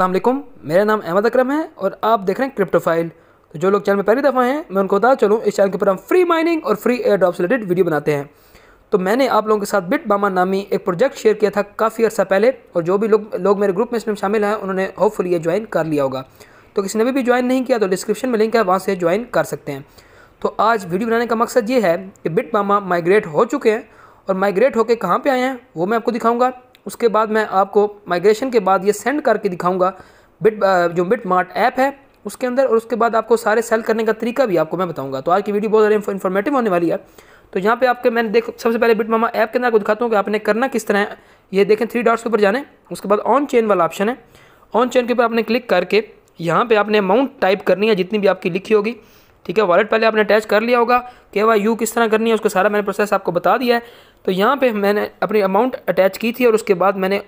असलम मेरा नाम अहमद अक्रम है और आप देख रहे हैं क्रिप्टोफाइल तो जो लोग चैनल में पहली दफ़ा हैं मैं उनको बता चलूँ इस चैनल के ऊपर हम फ्री माइनिंग और free airdrop related video बनाते हैं तो मैंने आप लोगों के साथ बिट बामा नामी एक प्रोजेक्ट शेयर किया था काफ़ी अर्सा पहले और जो भी लोग लोग मेरे ग्रुप में इसमें शामिल हैं उन्होंने होपफुली ये ज्वाइन कर लिया होगा तो किसी ने भी, भी ज्वाइन नहीं किया तो डिस्क्रिप्शन में लिंक है वहाँ से ज्वाइन कर सकते हैं तो आज वीडियो बनाने का मकसद ये है कि बिट बामा माइग्रेट हो चुके हैं और माइग्रेट होकर कहाँ पर आए हैं वो मैं आपको दिखाऊँगा उसके बाद मैं आपको माइग्रेशन के बाद ये सेंड करके दिखाऊंगा बिट uh, जो बिट मार्ट ऐप है उसके अंदर और उसके बाद आपको सारे सेल करने का तरीका भी आपको मैं बताऊंगा तो आज की वीडियो बहुत ज़्यादा इन्फॉर्मेटिव होने वाली है तो यहाँ पे आपके मैंने देख सबसे पहले बिट मामा ऐप के अंदर आपको दिखाता हूँ कि आपने करना किस तरह है ये देखें थ्री डॉट्स के ऊपर जाने उसके बाद ऑन चेन वाला ऑप्शन है ऑन चेन के ऊपर आपने क्लिक करके यहाँ पर आपने अमाउंट टाइप करनी है जितनी भी आपकी लिखी होगी ठीक है वॉलेट पहले आपने अटैच कर लिया होगा के वाई यू किस तरह करनी है उसको सारा मैंने प्रोसेस आपको बता दिया है तो यहाँ पे मैंने अपनी अमाउंट अटैच की थी और उसके बाद मैंने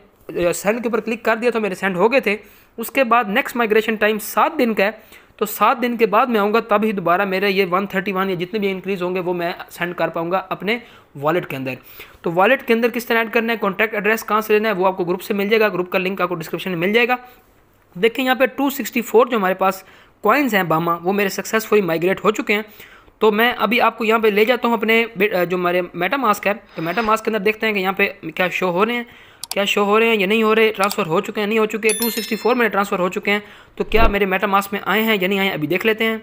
सेंड के ऊपर क्लिक कर दिया तो मेरे सेंड हो गए थे उसके बाद नेक्स्ट माइग्रेशन टाइम सात दिन का है तो सात दिन के बाद मैं आऊँगा तब ही दोबारा मेरे ये वन थर्टी वन या जितने भी इंक्रीज़ होंगे वो मैं सेंड कर पाऊँगा अपने वॉलेट के अंदर तो वॉलेट के अंदर किस तरह ऐड करना है कॉन्टैक्ट एड्रेस कहाँ से लेना है वो आपको ग्रुप से मिल जाएगा ग्रुप का लिंक आपको डिस्क्रिप्शन में मिल जाएगा देखिए यहाँ पे फोर जो हमारे पास कॉइन्स हैं बामा वो मेरे सक्सेसफुली माइग्रेट हो चुके हैं तो मैं अभी आपको यहाँ पे ले जाता हूँ अपने जो हमारे मेटा मास्क है तो मेटा मास्क के अंदर देखते हैं कि यहाँ पे क्या शो हो रहे हैं क्या शो हो रहे हैं या नहीं हो रहे ट्रांसफ़र हो चुके हैं नहीं हो चुके टू सिक्सटी फोर मेरे ट्रांसफ़र हो चुके हैं तो क्या मेरे मेटा मास्क में आए हैं या नहीं आए अभी देख लेते हैं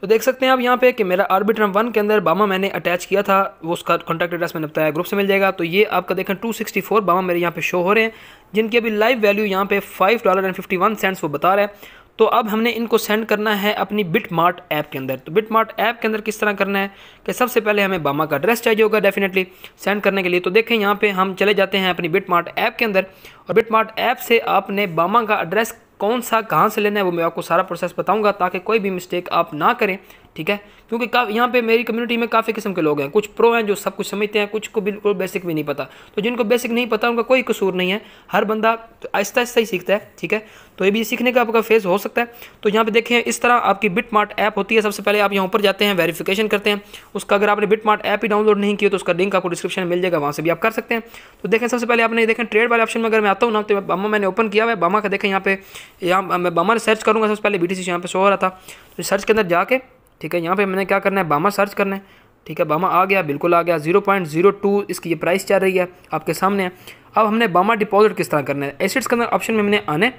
तो देख सकते हैं आप यहाँ पे कि मेरा आर्बिट्रम वन के अंदर बामा मैंने अटैच किया था वो उसका कॉन्टैक्ट एड्रेस मैंने बताया ग्रुप से मिल जाएगा तो ये आपका देखें 264 बामा मेरे यहाँ पे शो हो रहे हैं जिनकी अभी लाइव वैल्यू यहाँ पे five dollar and fifty one cents वो बता रहा है तो अब हमने इनको सेंड करना है अपनी बिट मार्ट ऐप के अंदर तो बिट मार्ट ऐप के अंदर किस तरह करना है कि सबसे पहले हमें बामा का एड्रेस चाहिए होगा डेफिनेटली सेंड करने के लिए तो देखें यहाँ पे हम चले जाते हैं अपनी बिट मार्ट ऐप के अंदर और बिट मार्ट ऐप से आपने बामा का एड्रेस कौन सा कहाँ से लेना है वो मैं आपको सारा प्रोसेस बताऊँगा ताकि कोई भी मिस्टेक आप ना करें ठीक है क्योंकि यहाँ पे मेरी कम्युनिटी में काफ़ी किस्म के लोग हैं कुछ प्रो हैं जो सब कुछ समझते हैं कुछ को बिल्कुल बेसिक भी नहीं पता तो जिनको बेसिक नहीं पता उनका कोई कसूर नहीं है हर बंदा तो आहिस्ता आहिस्ता ही सीखता है ठीक है तो ये भी सीखने का आपका फेस हो सकता है तो यहाँ पे देखें इस तरह आपकी बिट मार्ट ऐप होती है सबसे पहले आप यहाँ ऊपर जाते हैं वेरीफिकेशन करते हैं उसका अगर आपने बिट मार्ट ऐप ही डाउनलोड नहीं किया तो उसका लिंक आपको डिस्क्रिप्शन में मिल जाएगा वहाँ से भी आप कर सकते हैं तो देखें सबसे पहले आपने देखें ट्रेड वाले ऑप्शन में अगर मैं आता हूँ ना तो बामा मैंने ओपन किया हुआ है बामा का देखें यहाँ पे यहाँ मैं बामा सर्च करूँगा सबसे पहले बी टी सी यहाँ पे शो हो रहा था तो सर्च के अंदर जाके ठीक है यहाँ पे मैंने क्या करना है बामा सर्च करना है ठीक है बामा आ गया बिल्कुल आ गया जीरो पॉइंट जीरो टू इसकी ये प्राइस चल रही है आपके सामने है अब हमने बामा डिपॉजिट किस तरह करना है एसिड्स के अंदर ऑप्शन में मैंने आने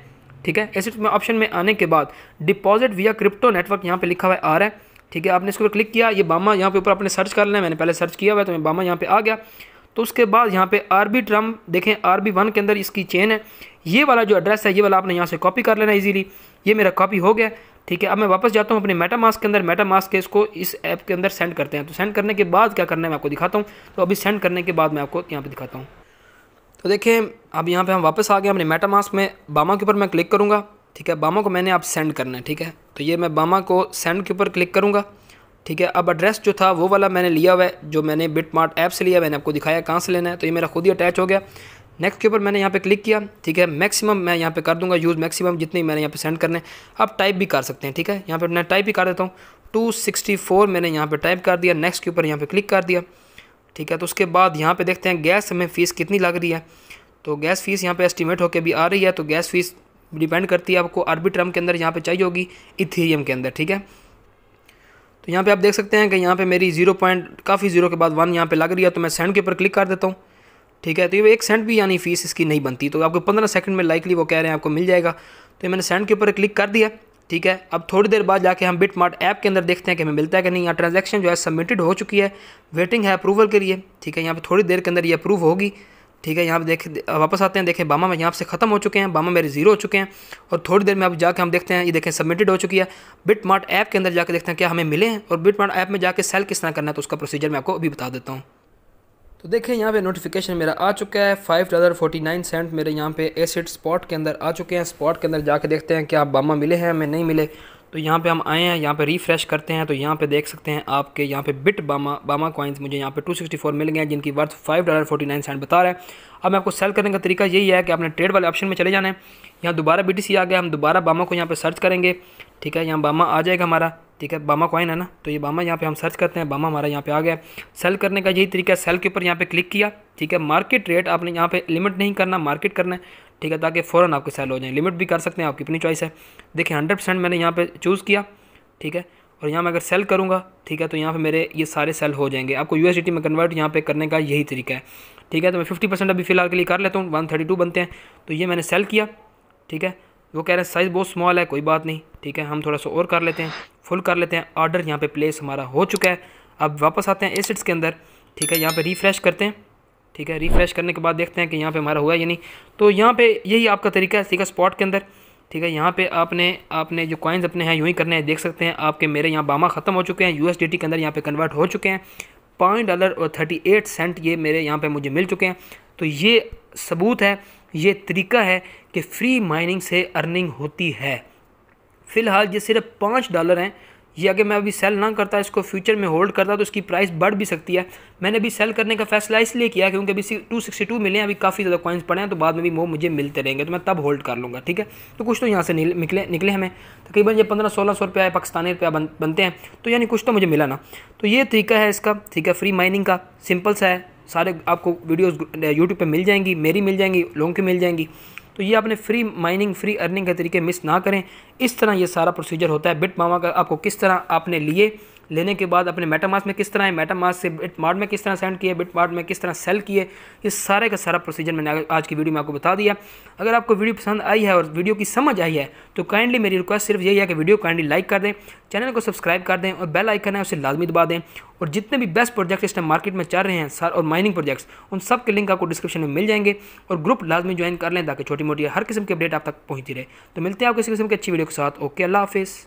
ठीक है एसिड्स में ऑप्शन में आने के बाद डिपॉजिट विया क्रिप्टो नेटवर्क यहाँ पे लिखा हुआ आ रहा है ठीक है आपने इसके ऊपर क्लिक किया ये बामा यहाँ पे ऊपर आपने सर्च कर लेना है मैंने पहले सर्च किया हुआ है तो मैं बामा यहाँ पे आ गया तो उसके बाद यहाँ पे आर बी ट्रम देखें आर बी वन के अंदर इसकी चेन है ये वाला जो एड्रेस है ये वाला आपने यहाँ से कॉपी कर लेना ईजिली ये मेरा कॉपी हो गया ठीक है अब मैं वापस जाता हूँ अपने मेटा मास्क के अंदर मेटा मास्क के इसको इस ऐप के अंदर सेंड करते हैं तो सेंड करने के बाद क्या करना है मैं आपको दिखाता हूँ तो अभी सेंड करने के बाद मैं आपको यहाँ पर दिखाता हूँ तो देखिए अब यहाँ पर हम वापस आ गए अपने मेटा मास्क में बामा के ऊपर मैं क्लिक करूँगा ठीक है बामा को मैंने आप सेंड करना है ठीक है तो ये मैं बामा को सेंड के ऊपर क्लिक करूँगा ठीक है अब एड्रेस जो था वो वाला मैंने लिया हुआ है जो मैंने बिट मार्ट ऐप से लिया मैंने आपको दिखाया कहाँ से लेना है तो ये मेरा खुद ही अटैच हो गया नेक्स्ट के ऊपर मैंने यहाँ पे क्लिक किया ठीक है मैक्सिमम मैं यहाँ पे कर दूंगा यूज़ मैक्सिमम जितने मैंने यहाँ पे सेंड करने आप टाइप भी कर सकते हैं ठीक है यहाँ पे मैं टाइप ही कर देता हूँ 264 मैंने यहाँ पे टाइप कर दिया नेक्स्ट के ऊपर यहाँ पे क्लिक कर दिया ठीक है तो उसके बाद यहाँ पर देखते हैं गैस हमें फ़ीस कितनी लग रही है तो गैस फीस यहाँ पर एस्टिमेट होकर भी आ रही है तो गैस फीस डिपेंड करती है आपको आर्बिट्रम के अंदर यहाँ पर चाहिए होगी इथीरियम के अंदर ठीक है तो यहाँ पर आप देख सकते हैं कि यहाँ पर मेरी जीरो पॉइंट काफ़ी जीरो के बाद वन यहाँ पर लग रही है तो मैं सेंड के ऊपर क्लिक कर देता हूँ ठीक है तो ये एक सेंट भी यानी फीस इसकी नहीं बनती तो आपको पंद्रह सेकंड में लाइकली वो कह रहे हैं आपको मिल जाएगा तो ये मैंने सेंड के ऊपर क्लिक कर दिया ठीक है अब थोड़ी देर बाद जाके हम बिट मार्ट ऐप के अंदर देखते हैं कि हमें मिलता है कि नहीं यहाँ ट्रांजेक्शन जो है सबमिटेड हो चुकी है वेटिंग है अप्रूवल के लिए ठीक है यहाँ पर थोड़ी देर के अंदर ये अप्रूव होगी ठीक है यहाँ पर देख वापस आते हैं देखें बामा में यहाँ से खत्म हो चुके हैं बामा मेरे जीरो हो चुके हैं और थोड़ी देर में अब जाके हम देखते हैं ये देखें सबमिटेड हो चुकी है बिट मार्ट ऐप के अंदर जाके देखते हैं क्या हमें मिले हैं और बिट मार्ट ऐप में जाके सेल किस तरह करना है तो उसका प्रोसीजर मैं आपको अभी बता देता हूँ तो देखें यहाँ पे नोटिफिकेशन मेरा आ चुका है five dollar forty nine cent मेरे यहाँ पे एसिड स्पॉट के अंदर आ चुके हैं स्पॉट के अंदर जाके देखते हैं कि आप बामा मिले हैं हमें नहीं मिले तो यहाँ पे हम आए हैं यहाँ पे रिफ़्रेश करते हैं तो यहाँ पे देख सकते हैं आपके यहाँ पे बिट बामा बामा कॉइन्स मुझे यहाँ पे 264 मिल गए हैं जिनकी worth five dollar forty nine cent बता रहे हैं अब मैं आपको सेल करने का तरीका यही है कि आपने ट्रेड वाले ऑप्शन में चले जाना है यहाँ दोबारा बी आ गया हम दोबारा बामा को यहाँ पर सर्च करेंगे ठीक है यहाँ बामा आ जाएगा हमारा ठीक है बामा कॉइन है ना तो ये बामा यहाँ पे हम सर्च करते हैं बामा हमारा यहाँ पे आ गया सेल करने का यही तरीका है सेल के ऊपर यहाँ पे क्लिक किया ठीक है मार्केट रेट आपने यहाँ पे लिमिट नहीं करना मार्केट करना है ठीक है ताकि फ़ौरन आपके सेल हो जाए लिमिट भी कर सकते हैं आपकी अपनी चॉइस है देखिए हंड्रेड मैंने यहाँ पर चूज़ किया ठीक है और यहाँ मैं अगर सेल करूँगा ठीक है तो यहाँ पर मेरे ये सारे सेल हो जाएंगे आपको यू में कन्वर्ट यहाँ पर करने का यही तरीका है ठीक है तो मैं फिफ्टी परसेंट अभी फिलहाल के लिए कर लेता हूँ वन थर्टी टू बनते हैं तो ये मैंने सेल किया ठीक है वो कह रहे हैं साइज़ बहुत स्मॉल है कोई बात नहीं ठीक है हम थोड़ा सा और कर लेते हैं फुल कर लेते हैं ऑर्डर यहाँ पे प्लेस हमारा हो चुका है अब वापस आते हैं एसिड्स के अंदर ठीक है यहाँ पे रिफ़्रेश करते हैं ठीक है रिफ़्रेश करने के बाद देखते हैं कि यहाँ पे हमारा हुआ या नहीं तो यहाँ पे यही आपका तरीका है ठीक है स्पॉट के अंदर ठीक है यहाँ पे आपने आपने जो कॉइन्स अपने हैं यूँ ही करने हैं देख सकते हैं आपके मेरे यहाँ बामा ख़त्म हो चुके हैं यू के अंदर यहाँ पर कन्वर्ट हो चुके हैं पाँच डॉलर और थर्टी एट सेंट ये मेरे यहाँ पर मुझे मिल चुके हैं तो ये सबूत है ये तरीका है कि फ्री माइनिंग से अर्निंग होती है फ़िलहाल ये सिर्फ पाँच डॉलर हैं ये अगर मैं अभी सेल ना करता इसको फ्यूचर में होल्ड करता तो इसकी प्राइस बढ़ भी सकती है मैंने अभी सेल करने का फैसला इसलिए किया क्योंकि अभी टू सिक्सटी टू मिले हैं अभी काफ़ी ज़्यादा कॉइन्स पड़े हैं तो बाद में भी वो मुझे मिलते रहेंगे तो मैं तब होल्ड कर लूँगा ठीक है तो कुछ तो यहाँ से निकले निकले हमें तकरीबन ये पंद्रह सोलह सौ रुपया पाकिस्तानी रुपया बन, बनते हैं तो यानी कुछ तो मुझे मिला ना तो ये तरीका है इसका ठीक है फ्री माइनिंग का सिंपल सा है सारे आपको वीडियोज़ यूट्यूब पर मिल जाएंगी मेरी मिल जाएंगी लोगों की मिल जाएंगी तो ये आपने फ्री माइनिंग फ्री अर्निंग के तरीके मिस ना करें इस तरह ये सारा प्रोसीजर होता है बिट मामा का आपको किस तरह आपने लिए लेने के बाद अपने मेटामास में किस तरह है मेटामास से बिट मार्ट में किस तरह सेंड किए बिट मार्ट में किस तरह सेल किए ये सारे का सारा प्रोसीजर मैंने आज की वीडियो में आपको बता दिया अगर आपको वीडियो पसंद आई है और वीडियो की समझ आई है तो काइंडली मेरी रिक्वेस्ट सिर्फ यही है कि वीडियो काइंडली लाइक कर दें चैनल को सब्सक्राइब कर दें और बेल आइकन है उसे लाजमी दबा दें और जितने भी बेस्ट प्रोजेक्ट्स इस टाइम मार्केट में चल रहे हैं सर और माइनिंग प्रोजेक्ट्स उन सब के लिंक आपको डिस्क्रिप्शन में मिल जाएंगे और ग्रुप लाजमी ज्वाइन कर लें ताकि छोटी मोटी हर किस्म की अपडेट आप तक पहुंचती रहे तो मिलते हैं आपको किसी किस्म की अच्छी वीडियो के साथ ओके अल्लाह हाफिज़